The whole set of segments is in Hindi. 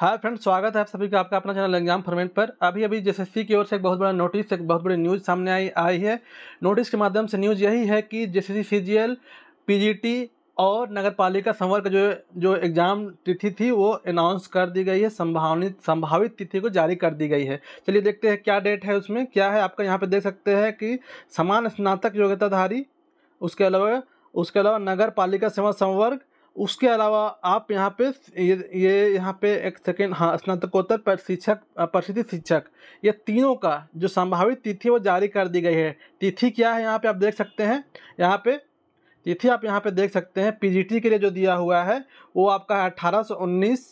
हाय फ्रेंड्स स्वागत है आप सभी का आपका अपना चैनल एग्जाम फॉर्मेट पर अभी अभी सी की ओर से एक बहुत बड़ा नोटिस एक बहुत बड़ी न्यूज़ सामने आई आई है नोटिस के माध्यम से न्यूज़ यही है कि जेएसएससी सीजीएल पीजीटी और नगर पालिका संवर्ग जो जो एग्ज़ाम तिथि थी वो अनाउंस कर दी गई है संभावित संभावित तिथि को जारी कर दी गई है चलिए देखते हैं क्या डेट है उसमें क्या है आपका यहाँ पर देख सकते हैं कि समान स्नातक योग्यताधारी उसके अलावा उसके अलावा नगर पालिका सेवा संवर्ग उसके अलावा आप यहाँ पे ये ये यहाँ पे एक सेकेंड हाँ स्नातकोत्तर प्रशिक्षक प्रशिक्षित शिक्षक ये तीनों का जो संभावित तिथि वो जारी कर दी गई है तिथि क्या है यहाँ पे आप देख सकते हैं यहाँ पे तिथि आप यहाँ पे देख सकते हैं पी के लिए जो दिया हुआ है वो आपका है अठारह उन्नीस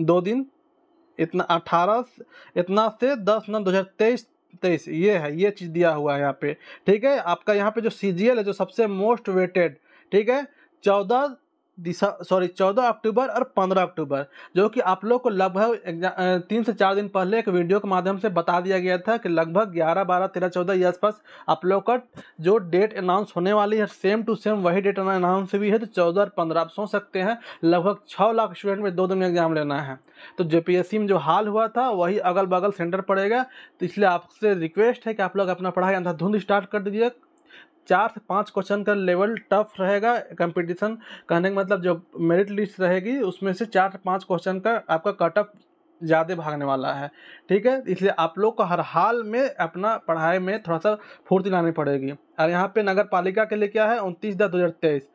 दो दिन इतना अठारह इतना से दस नौ दो हज़ार तेईस तेईस ये है ये चीज़ दिया हुआ है यहाँ पे ठीक है आपका यहाँ पे जो सी है जो सबसे मोस्ट वेटेड ठीक है चौदह सॉरी चौदह अक्टूबर और पंद्रह अक्टूबर जो कि आप लोग को लगभग तीन से चार दिन पहले एक वीडियो के माध्यम से बता दिया गया था कि लगभग ग्यारह बारह तेरह चौदह के आसपास आप लोग का जो डेट अनाउंस होने वाली है सेम टू सेम वही डेट अनाउंस हुई है तो चौदह और पंद्रह आप सोच सकते हैं लगभग छः लाख स्टूडेंट में दो दिन में एग्जाम लेना है तो जे में जो हाल हुआ था वही अगल बगल सेंटर पड़ेगा तो इसलिए आपसे रिक्वेस्ट है कि आप लोग अपना पढ़ाई अंधाधुंध स्टार्ट कर दीजिए चार से पाँच क्वेश्चन का लेवल टफ रहेगा कंपटीशन कहने का मतलब जो मेरिट लिस्ट रहेगी उसमें से चार से पाँच क्वेश्चन का आपका कट ऑफ ज़्यादा भागने वाला है ठीक है इसलिए आप लोग को हर हाल में अपना पढ़ाई में थोड़ा सा फुर्ती लानी पड़ेगी और यहाँ पे नगर पालिका के लिए क्या है उनतीस दस दो हज़ार तेईस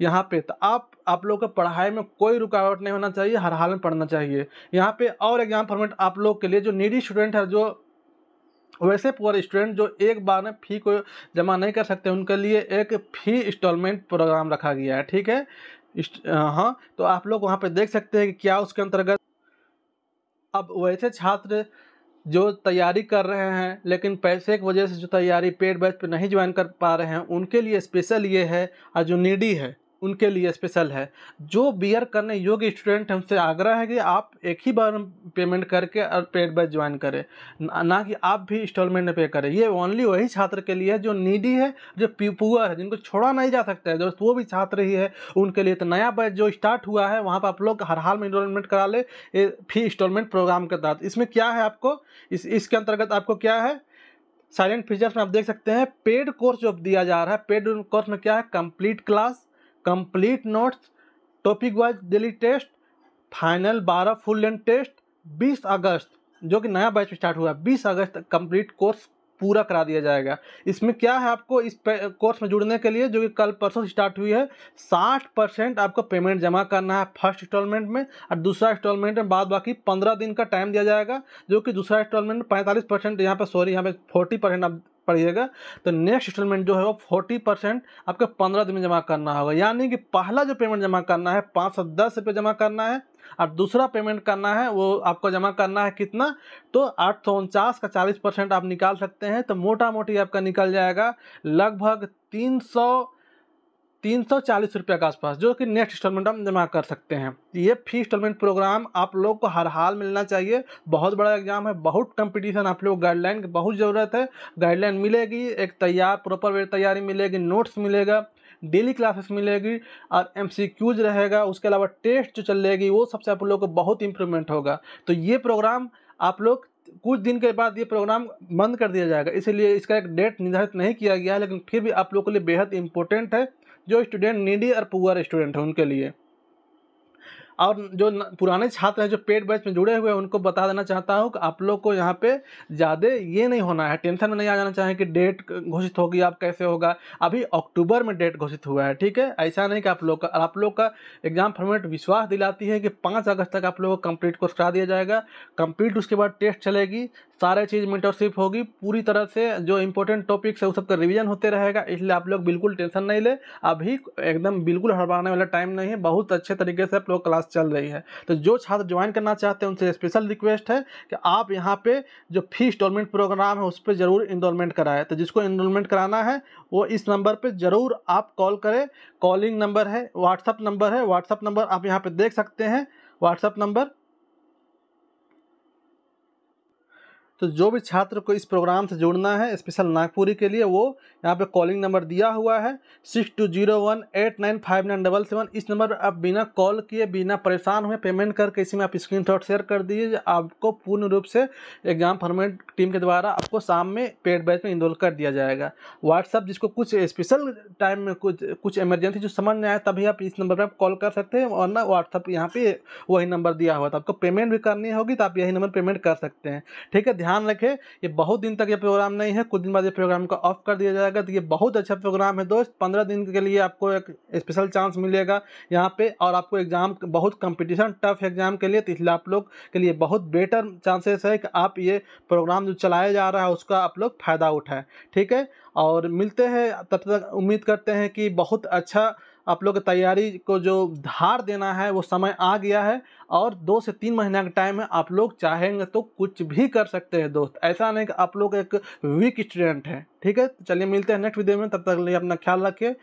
यहाँ पे तो आप आप लोग को पढ़ाई में कोई रुकावट नहीं होना चाहिए हर हाल में पढ़ना चाहिए यहाँ पे और एग्ज़ाम फॉर्मेट आप लोग के लिए जो नीडी स्टूडेंट है जो वैसे पुअर स्टूडेंट जो एक बार में फ़ी को जमा नहीं कर सकते उनके लिए एक फ़ी इंस्टॉलमेंट प्रोग्राम रखा गया है ठीक है हाँ तो आप लोग वहाँ पर देख सकते हैं कि क्या उसके अंतर्गत अब वैसे छात्र जो तैयारी कर रहे हैं लेकिन पैसे की वजह से जो तैयारी पेड बैच पे नहीं ज्वाइन कर पा रहे हैं उनके लिए स्पेशल ये है और जो नीडी है उनके लिए स्पेशल है जो बी करने योग्य स्टूडेंट हमसे आग्रह है कि आप एक ही बार पेमेंट करके और पेड बैच ज्वाइन करें ना कि आप भी इंस्टॉलमेंट में पे करें ये ओनली वही छात्र के लिए है जो नीडी है जो पुअर है जिनको छोड़ा नहीं जा सकता है जो वो भी छात्र ही है उनके लिए तो नया बैच जो स्टार्ट हुआ है वहाँ पर आप लोग हर हाल में इंस्टॉलमेंट करा ले फी इंस्टॉलमेंट प्रोग्राम के तहत इसमें क्या है आपको इस इसके अंतर्गत आपको क्या है साइलेंट फीचर्स में आप देख सकते हैं पेड कोर्स जो दिया जा रहा है पेड कोर्स में क्या है complete class complete notes topic wise daily test final बारह फुल लेंथ टेस्ट 20 अगस्त जो कि नया बैच स्टार्ट हुआ है 20 अगस्त कंप्लीट कोर्स पूरा करा दिया जाएगा इसमें क्या है आपको इस कोर्स में जुड़ने के लिए जो कि कल परसों स्टार्ट हुई है साठ परसेंट आपको पेमेंट जमा करना है फर्स्ट इंस्टॉलमेंट में और दूसरा इंस्टॉलमेंट में बाद बाकी पंद्रह दिन का टाइम दिया जाएगा जो कि दूसरा इंस्टॉलमेंट में पैंतालीस परसेंट यहाँ पर सॉरी यहाँ पे फोर्टी परसेंट आप पढ़िएगा तो नेक्स्ट इंस्टॉलमेंट जो है वो फोर्टी परसेंट आपको पंद्रह दिन में जमा करना होगा यानी कि पहला जो पेमेंट जमा करना है पाँच सौ दस रुपये जमा करना है और दूसरा पेमेंट करना है वो आपको जमा करना है कितना तो आठ सौ उनचास का चालीस परसेंट आप निकाल सकते हैं तो मोटा मोटी आपका निकल जाएगा लगभग तीन सौ तीन सौ चालीस रुपये के आसपास जो कि नेक्स्ट इंस्टॉलमेंट हम जमा कर सकते हैं ये फी इंस्टॉलमेंट प्रोग्राम आप लोग को हर हाल मिलना चाहिए बहुत बड़ा एग्जाम है बहुत कंपटीशन आप लोग गाइडलाइन की बहुत ज़रूरत है गाइडलाइन मिलेगी एक तैयार प्रॉपर वे तैयारी मिलेगी नोट्स मिलेगा डेली क्लासेस मिलेगी और एम रहेगा उसके अलावा टेस्ट जो चलेगी वो सबसे आप लोग को बहुत इंप्रूवमेंट होगा तो ये प्रोग्राम आप लोग कुछ दिन के बाद ये प्रोग्राम बंद कर दिया जाएगा इसीलिए इसका एक डेट निर्धारित नहीं किया गया है लेकिन फिर भी आप लोग के लिए बेहद इंपॉर्टेंट है जो स्टूडेंट नीडी और पुअर स्टूडेंट हैं उनके लिए और जो पुराने छात्र हैं जो पेड बैच में जुड़े हुए हैं उनको बता देना चाहता हूँ कि आप लोग को यहाँ पे ज़्यादा ये नहीं होना है टेंशन में नहीं आ जाना चाहें कि डेट घोषित होगी आप कैसे होगा अभी अक्टूबर में डेट घोषित हुआ है ठीक है ऐसा नहीं कि आप लोग का आप लोग का एग्जाम फॉर्मेट विश्वास दिलाती है कि पाँच अगस्त तक आप लोगों को कंप्लीट कोर्स करा दिया जाएगा कम्प्लीट उसके बाद टेस्ट चलेगी सारे चीज़ मेंटरशिप होगी पूरी तरह से जो इंपॉर्टेंट टॉपिक्स है वो सबका रिवीजन होते रहेगा इसलिए आप लोग बिल्कुल टेंशन नहीं ले अभी एकदम बिल्कुल हड़बड़ाने वाला टाइम नहीं है बहुत अच्छे तरीके से आप लोग क्लास क्लास चल रही है तो जो छात्र ज्वाइन करना चाहते हैं उनसे स्पेशल रिक्वेस्ट है कि आप यहाँ पे जो फी इंस्टॉलमेंट प्रोग्राम है उस पर ज़रूर इनरोलमेंट कराएं तो जिसको इनरोलमेंट कराना है वो इस नंबर पर ज़रूर आप कॉल करें कॉलिंग नंबर है व्हाट्सअप नंबर है व्हाट्सअप नंबर आप यहाँ पर देख सकते हैं व्हाट्सअप नंबर तो जो भी छात्र को इस प्रोग्राम से जुड़ना है स्पेशल नागपुरी के लिए वो यहाँ पे कॉलिंग नंबर दिया हुआ है six two zero one eight nine five nine double seven इस नंबर पर आप बिना कॉल किए बिना परेशान हुए पेमेंट करके इसी में आप स्क्रीन शॉट शेयर कर दीजिए आपको पूर्ण रूप से एग्जाम फॉर्मेट टीम के द्वारा आपको शाम में पेड बैच में इनरोल कर दिया जाएगा व्हाट्सअप जिसको कुछ स्पेशल टाइम में कुछ कुछ इमरजेंसी जो समझ में आए तभी आप इस नंबर पर आप कॉल कर सकते हैं और ना व्हाट्सअप यहाँ पर वही नंबर दिया हुआ था तो आपको पेमेंट भी करनी होगी तो आप यही नंबर पेमेंट कर सकते हैं ठीक है ध्यान ध्यान रखें ये बहुत दिन तक ये प्रोग्राम नहीं है कुछ दिन बाद ये प्रोग्राम को ऑफ कर दिया जाएगा तो ये बहुत अच्छा प्रोग्राम है दोस्त पंद्रह दिन के लिए आपको एक स्पेशल चांस मिलेगा यहाँ पे और आपको एग्ज़ाम बहुत कंपटीशन टफ एग्ज़ाम के लिए तो इसलिए आप लोग के लिए बहुत बेटर चांसेस है कि आप ये प्रोग्राम जो चलाया जा रहा है उसका आप लोग फ़ायदा उठाएँ ठीक है और मिलते हैं तब तक उम्मीद करते हैं कि बहुत अच्छा आप लोग की तैयारी को जो धार देना है वो समय आ गया है और दो से तीन महीने का टाइम है आप लोग चाहेंगे तो कुछ भी कर सकते हैं दोस्त ऐसा नहीं कि आप लोग एक वीक स्टूडेंट हैं ठीक है तो चलिए मिलते हैं नेक्स्ट वीडियो में तब तक लिए अपना ख्याल रखिए